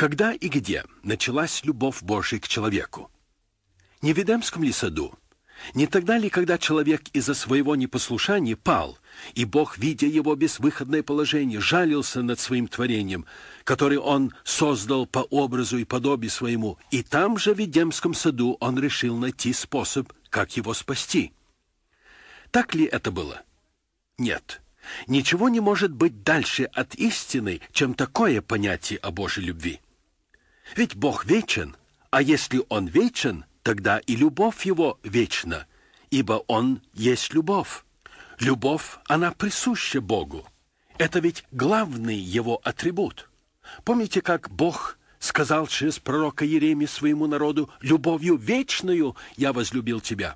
Когда и где началась любовь Божья к человеку? Не в Эдемском ли саду? Не тогда ли, когда человек из-за своего непослушания пал, и Бог, видя его безвыходное положение, жалился над своим творением, которое он создал по образу и подобию своему, и там же в Эдемском саду он решил найти способ, как его спасти? Так ли это было? Нет. Ничего не может быть дальше от истины, чем такое понятие о Божьей любви. Ведь Бог вечен, а если Он вечен, тогда и любовь Его вечна, ибо Он есть любовь. Любовь, она присуща Богу. Это ведь главный Его атрибут. Помните, как Бог сказал через пророка Еремии своему народу, «Любовью вечную я возлюбил тебя».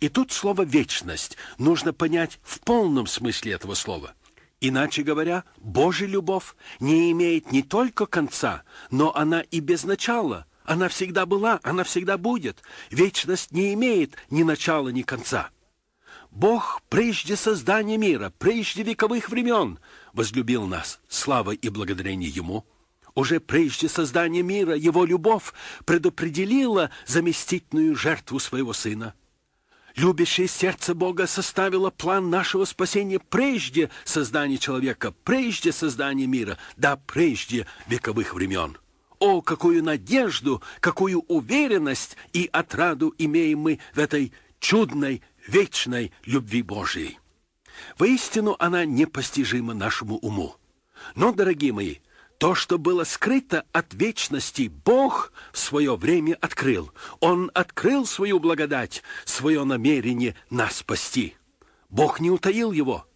И тут слово «вечность» нужно понять в полном смысле этого слова – Иначе говоря, Божья любовь не имеет не только конца, но она и без начала. Она всегда была, она всегда будет. Вечность не имеет ни начала, ни конца. Бог прежде создания мира, прежде вековых времен возлюбил нас. Слава и благодарение Ему. Уже прежде создания мира Его любовь предопределила заместительную жертву Своего Сына – Любящее сердце Бога составило план нашего спасения прежде создания человека, прежде создания мира, да прежде вековых времен. О, какую надежду, какую уверенность и отраду имеем мы в этой чудной, вечной любви Божией! Воистину она непостижима нашему уму. Но, дорогие мои, то, что было скрыто от вечности, Бог в свое время открыл. Он открыл свою благодать, свое намерение нас спасти. Бог не утаил его,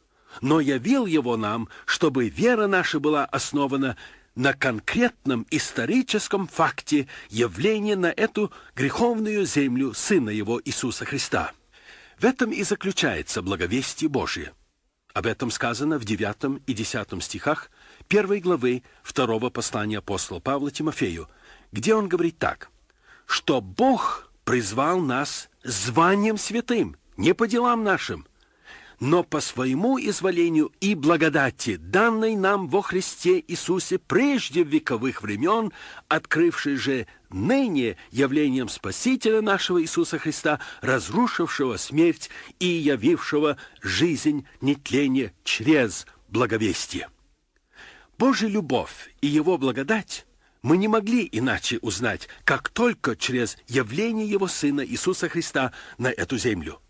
но явил его нам, чтобы вера наша была основана на конкретном историческом факте явления на эту греховную землю Сына Его Иисуса Христа. В этом и заключается благовестие Божие. Об этом сказано в 9 и 10 стихах первой главы второго послания апостола Павла Тимофею, где он говорит так, что Бог призвал нас званием святым, не по делам нашим, но по своему изволению и благодати, данной нам во Христе Иисусе прежде вековых времен, открывшей же ныне явлением Спасителя нашего Иисуса Христа, разрушившего смерть и явившего жизнь нетление через благовестие. Божья любовь и Его благодать мы не могли иначе узнать, как только через явление Его Сына Иисуса Христа на эту землю.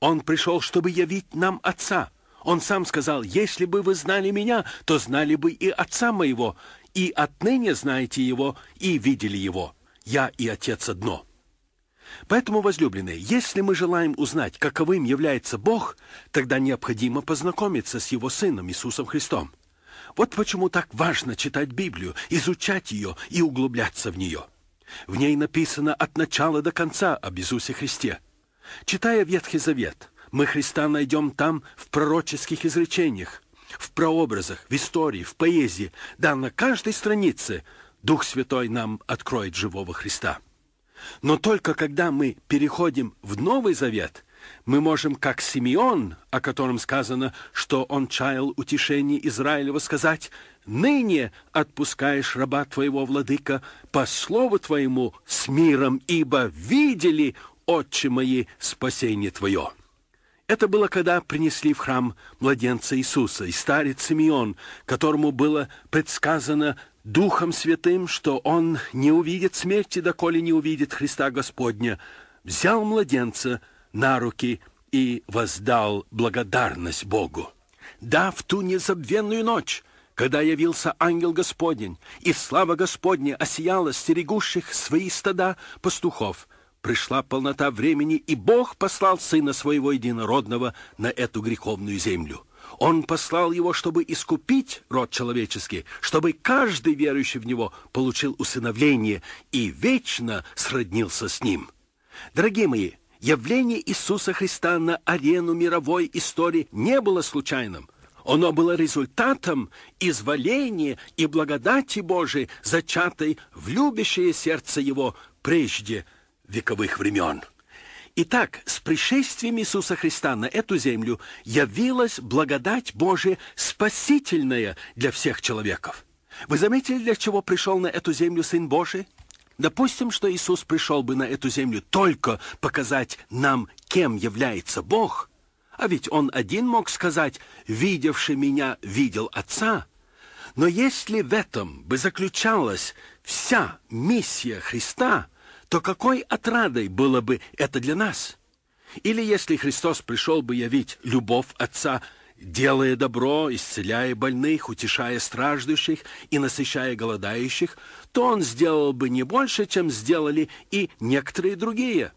Он пришел, чтобы явить нам Отца. Он сам сказал, «Если бы вы знали Меня, то знали бы и Отца Моего, и отныне знаете Его, и видели Его. Я и Отец одно». Поэтому, возлюбленные, если мы желаем узнать, каковым является Бог, тогда необходимо познакомиться с Его Сыном Иисусом Христом. Вот почему так важно читать Библию, изучать ее и углубляться в нее. В ней написано от начала до конца об Иисусе Христе. Читая Ветхий Завет, мы Христа найдем там в пророческих изречениях, в прообразах, в истории, в поэзии. Да, на каждой странице Дух Святой нам откроет живого Христа. Но только когда мы переходим в Новый Завет – мы можем, как Симеон, о котором сказано, что он чаял утешение Израилева, сказать «Ныне отпускаешь раба твоего, владыка, по слову твоему с миром, ибо видели, отче мои, спасение твое». Это было, когда принесли в храм младенца Иисуса, и старец Симеон, которому было предсказано Духом Святым, что он не увидит смерти, доколе не увидит Христа Господня, взял младенца на руки и воздал благодарность Богу. Да, в ту незабвенную ночь, когда явился ангел Господень, и слава Господня осияла стерегущих свои стада пастухов, пришла полнота времени, и Бог послал Сына Своего Единородного на эту греховную землю. Он послал его, чтобы искупить род человеческий, чтобы каждый верующий в него получил усыновление и вечно сроднился с ним. Дорогие мои, Явление Иисуса Христа на арену мировой истории не было случайным. Оно было результатом изволения и благодати Божией, зачатой в любящее сердце Его прежде вековых времен. Итак, с пришествием Иисуса Христа на эту землю явилась благодать Божия спасительная для всех человеков. Вы заметили, для чего пришел на эту землю Сын Божий? Допустим, что Иисус пришел бы на эту землю только показать нам, кем является Бог, а ведь Он один мог сказать «видевший меня, видел Отца». Но если в этом бы заключалась вся миссия Христа, то какой отрадой было бы это для нас? Или если Христос пришел бы явить любовь Отца – делая добро, исцеляя больных, утешая страждущих и насыщая голодающих, то он сделал бы не больше, чем сделали и некоторые другие.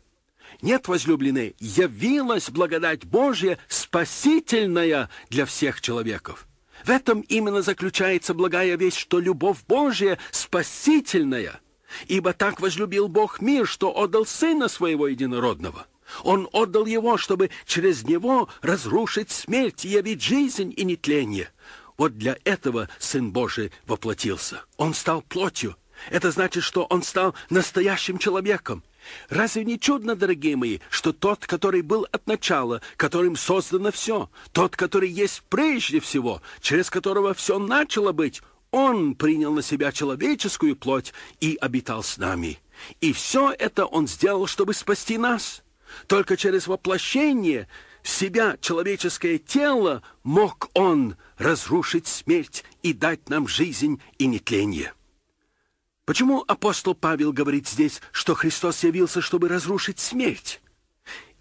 Нет, возлюбленные, явилась благодать Божья, спасительная для всех человеков. В этом именно заключается благая весть, что любовь Божья спасительная. Ибо так возлюбил Бог мир, что отдал Сына Своего Единородного – он отдал его, чтобы через него разрушить смерть и явить жизнь и нетление. Вот для этого Сын Божий воплотился. Он стал плотью. Это значит, что он стал настоящим человеком. Разве не чудно, дорогие мои, что тот, который был от начала, которым создано все, тот, который есть прежде всего, через которого все начало быть, он принял на себя человеческую плоть и обитал с нами. И все это он сделал, чтобы спасти нас. Только через воплощение в себя человеческое тело мог он разрушить смерть и дать нам жизнь и нетление. Почему апостол Павел говорит здесь, что Христос явился, чтобы разрушить смерть?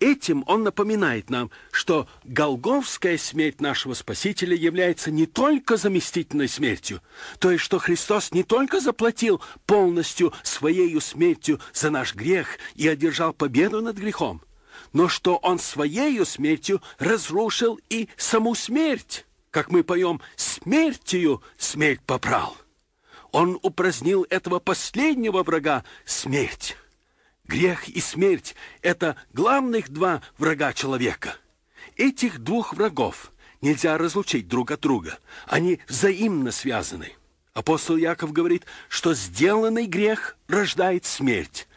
Этим он напоминает нам, что голговская смерть нашего Спасителя является не только заместительной смертью, то есть что Христос не только заплатил полностью своей смертью за наш грех и одержал победу над грехом, но что Он своей смертью разрушил и саму смерть, как мы поем «смертью смерть попрал». Он упразднил этого последнего врага – смерть. Грех и смерть – это главных два врага человека. Этих двух врагов нельзя разлучить друг от друга. Они взаимно связаны. Апостол Яков говорит, что сделанный грех рождает смерть.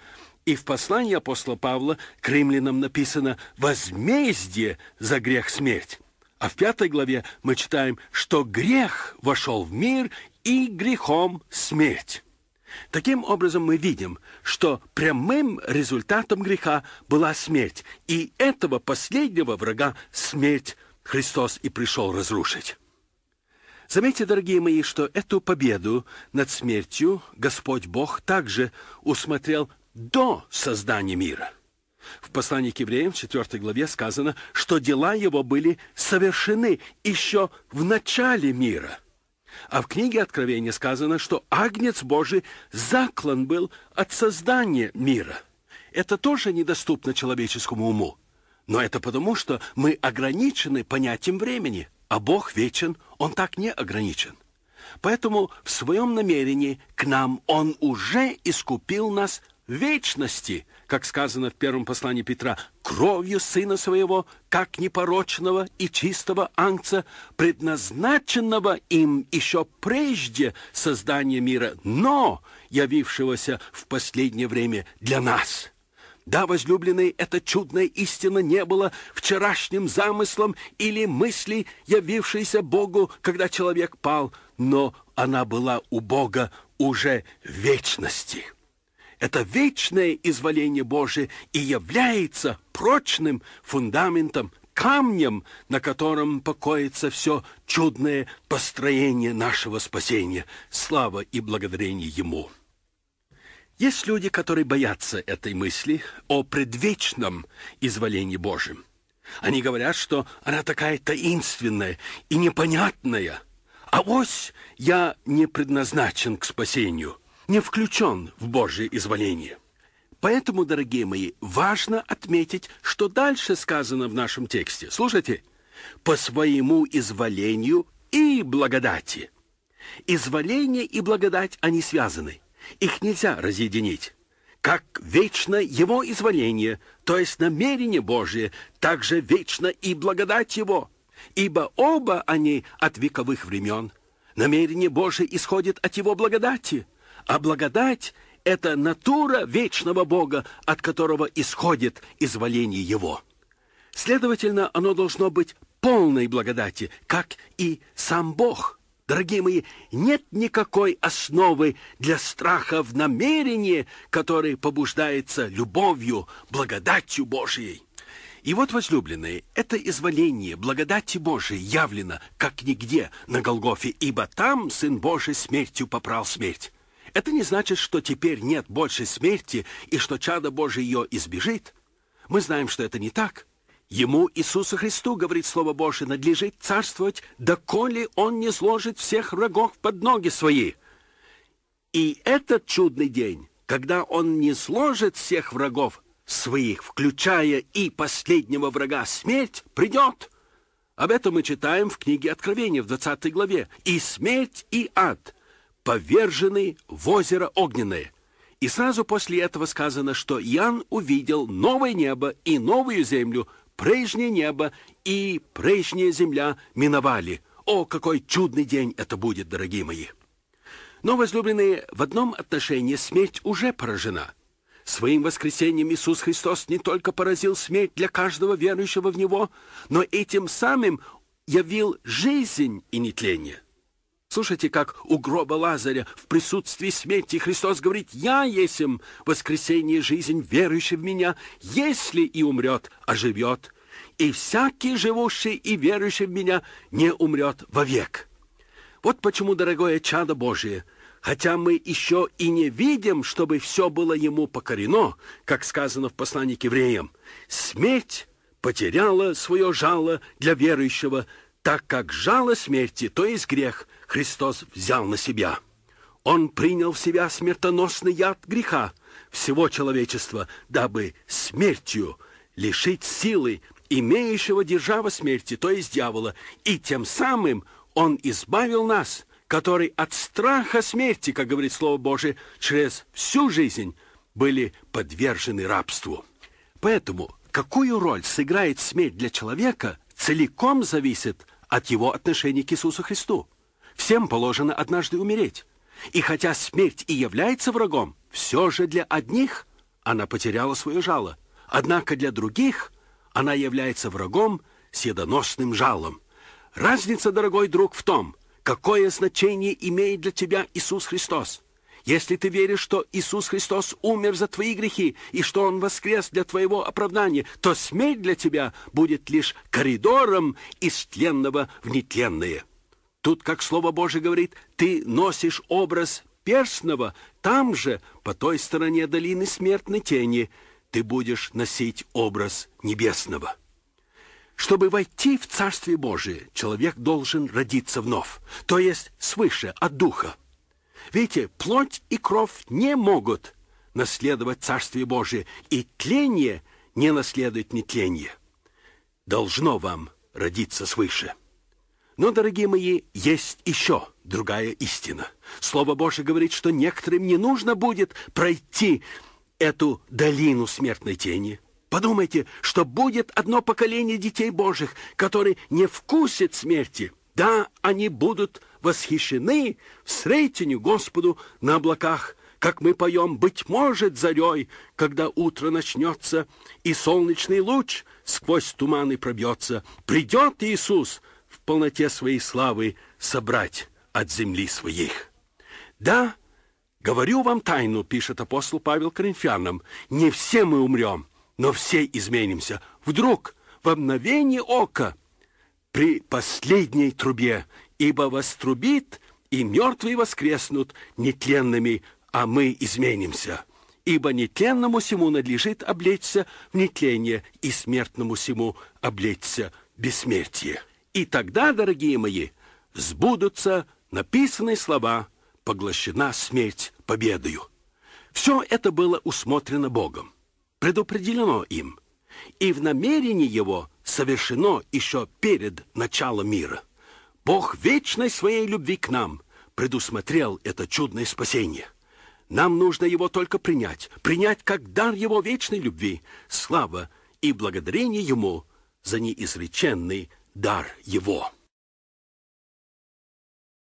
И в послании апостола Павла к римлянам написано «возмездие за грех смерть». А в пятой главе мы читаем, что грех вошел в мир и грехом смерть. Таким образом, мы видим, что прямым результатом греха была смерть, и этого последнего врага смерть Христос и пришел разрушить. Заметьте, дорогие мои, что эту победу над смертью Господь Бог также усмотрел до создания мира. В послании к евреям, 4 главе, сказано, что дела его были совершены еще в начале мира – а в книге Откровения сказано, что Агнец Божий заклан был от создания мира. Это тоже недоступно человеческому уму. Но это потому, что мы ограничены понятием времени, а Бог вечен, Он так не ограничен. Поэтому в своем намерении к нам Он уже искупил нас вечности, как сказано в первом послании Петра, кровью Сына Своего, как непорочного и чистого ангца, предназначенного им еще прежде создания мира, но явившегося в последнее время для нас». Да, возлюбленные, эта чудная истина не была вчерашним замыслом или мыслей, явившейся Богу, когда человек пал, но она была у Бога уже вечности это вечное изволение Божие и является прочным фундаментом, камнем, на котором покоится все чудное построение нашего спасения. Слава и благодарение Ему. Есть люди, которые боятся этой мысли о предвечном изволении Божьем. Они говорят, что она такая таинственная и непонятная. А ось я не предназначен к спасению – не включен в Божье изволение. Поэтому, дорогие мои, важно отметить, что дальше сказано в нашем тексте. Слушайте. «По своему изволению и благодати». Изволение и благодать, они связаны. Их нельзя разъединить. Как вечно его изволение, то есть намерение Божие, так же вечно и благодать его, ибо оба они от вековых времен. Намерение Божие исходит от его благодати – а благодать — это натура вечного Бога, от которого исходит изволение Его. Следовательно, оно должно быть полной благодати, как и сам Бог. Дорогие мои, нет никакой основы для страха в намерении, который побуждается любовью, благодатью Божьей. И вот, возлюбленные, это изволение благодати Божией явлено, как нигде, на Голгофе, ибо там Сын Божий смертью попрал смерть. Это не значит, что теперь нет больше смерти и что чадо Божие ее избежит. Мы знаем, что это не так. Ему, Иисусу Христу, говорит Слово Божие, надлежит царствовать, доколе он не сложит всех врагов под ноги свои. И этот чудный день, когда он не сложит всех врагов своих, включая и последнего врага смерть, придет. Об этом мы читаем в книге Откровения в 20 главе. И смерть, и ад повержены в озеро Огненное. И сразу после этого сказано, что Ян увидел новое небо и новую землю, прежнее небо и прежняя земля миновали. О, какой чудный день это будет, дорогие мои! Но, возлюбленные, в одном отношении смерть уже поражена. Своим воскресением Иисус Христос не только поразил смерть для каждого верующего в Него, но этим самым явил жизнь и нетление. Слушайте, как у гроба Лазаря в присутствии смерти Христос говорит, «Я есем воскресение жизнь, верующий в Меня, если и умрет, оживет, и всякий живущий и верующий в Меня не умрет вовек». Вот почему, дорогое чадо Божие, хотя мы еще и не видим, чтобы все было ему покорено, как сказано в послании к евреям, смерть потеряла свое жало для верующего – так как жало смерти, то есть грех, Христос взял на себя. Он принял в себя смертоносный яд греха всего человечества, дабы смертью лишить силы имеющего держава смерти, то есть дьявола, и тем самым он избавил нас, которые от страха смерти, как говорит Слово Божие, через всю жизнь были подвержены рабству. Поэтому какую роль сыграет смерть для человека, целиком зависит от его отношения к Иисусу Христу. Всем положено однажды умереть. И хотя смерть и является врагом, все же для одних она потеряла свое жало. Однако для других она является врагом, седоносным жалом. Разница, дорогой друг, в том, какое значение имеет для тебя Иисус Христос. Если ты веришь, что Иисус Христос умер за твои грехи и что Он воскрес для твоего оправдания, то смерть для тебя будет лишь коридором из тленного в нетленное. Тут, как Слово Божие говорит, ты носишь образ перстного, там же, по той стороне долины смертной тени, ты будешь носить образ небесного. Чтобы войти в Царствие Божие, человек должен родиться вновь, то есть свыше, от Духа. Видите, плоть и кровь не могут наследовать Царствие Божие, и тление не наследует нетление. Должно вам родиться свыше. Но, дорогие мои, есть еще другая истина. Слово Божие говорит, что некоторым не нужно будет пройти эту долину смертной тени. Подумайте, что будет одно поколение детей Божьих, которые не вкусят смерти. Да, они будут восхищены, встретенью Господу на облаках, как мы поем, быть может, зарей, когда утро начнется, и солнечный луч сквозь туманы пробьется. Придет Иисус в полноте своей славы собрать от земли своих. Да, говорю вам тайну, пишет апостол Павел Коринфянам, не все мы умрем, но все изменимся. Вдруг, в обновении ока, при последней трубе ибо вострубит, и мертвые воскреснут нетленными, а мы изменимся. Ибо нетленному сему надлежит облечься в нетление, и смертному сему облечься бессмертие. И тогда, дорогие мои, сбудутся написанные слова «Поглощена смерть победою». Все это было усмотрено Богом, предопределено им, и в намерении его совершено еще перед началом мира. Бог вечной своей любви к нам предусмотрел это чудное спасение. Нам нужно его только принять, принять как дар его вечной любви, слава и благодарение ему за неизреченный дар его.